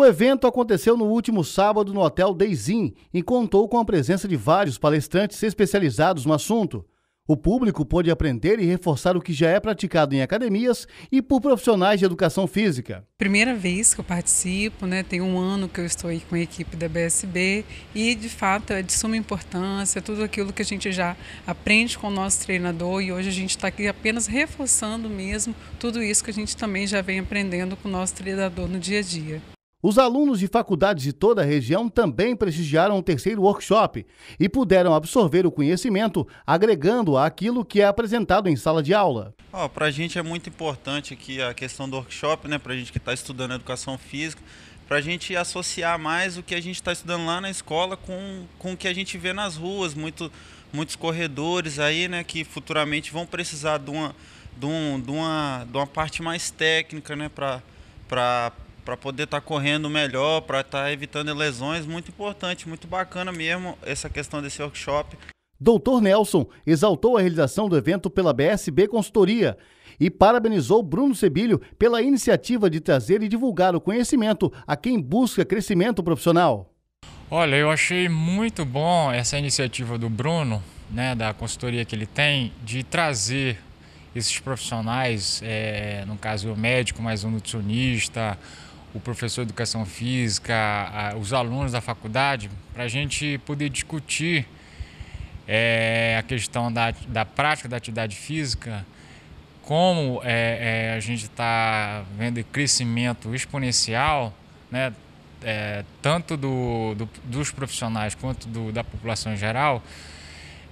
O evento aconteceu no último sábado no Hotel Deizin e contou com a presença de vários palestrantes especializados no assunto. O público pôde aprender e reforçar o que já é praticado em academias e por profissionais de educação física. Primeira vez que eu participo, né? Tem um ano que eu estou aí com a equipe da BSB e de fato é de suma importância tudo aquilo que a gente já aprende com o nosso treinador e hoje a gente está aqui apenas reforçando mesmo tudo isso que a gente também já vem aprendendo com o nosso treinador no dia a dia. Os alunos de faculdades de toda a região também prestigiaram o terceiro workshop e puderam absorver o conhecimento, agregando aquilo que é apresentado em sala de aula. Oh, para a gente é muito importante aqui a questão do workshop, né? para a gente que está estudando educação física, para a gente associar mais o que a gente está estudando lá na escola com, com o que a gente vê nas ruas, muito, muitos corredores aí, né? que futuramente vão precisar de uma, de um, de uma, de uma parte mais técnica né? para para poder estar tá correndo melhor, para estar tá evitando lesões, muito importante, muito bacana mesmo essa questão desse workshop. Doutor Nelson exaltou a realização do evento pela BSB Consultoria e parabenizou Bruno Sebilho pela iniciativa de trazer e divulgar o conhecimento a quem busca crescimento profissional. Olha, eu achei muito bom essa iniciativa do Bruno, né, da consultoria que ele tem, de trazer esses profissionais, é, no caso o médico, mais o nutricionista, o professor de educação física, a, os alunos da faculdade, para a gente poder discutir é, a questão da, da prática da atividade física, como é, é, a gente está vendo crescimento exponencial, né, é, tanto do, do, dos profissionais quanto do, da população em geral,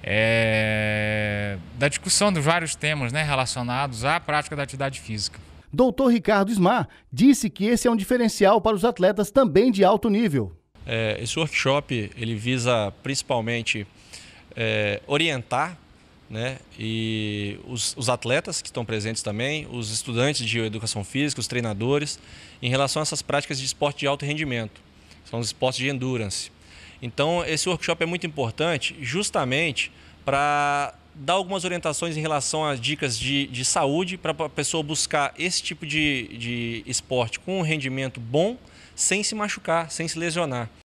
é, da discussão dos vários temas né, relacionados à prática da atividade física doutor Ricardo Ismar disse que esse é um diferencial para os atletas também de alto nível. É, esse workshop ele visa principalmente é, orientar né? E os, os, atletas que estão presentes também, os estudantes de educação física, os treinadores, em relação a essas práticas de esporte de alto rendimento, são os esportes de endurance. Então, esse workshop é muito importante justamente para dar algumas orientações em relação às dicas de, de saúde para a pessoa buscar esse tipo de, de esporte com um rendimento bom, sem se machucar, sem se lesionar.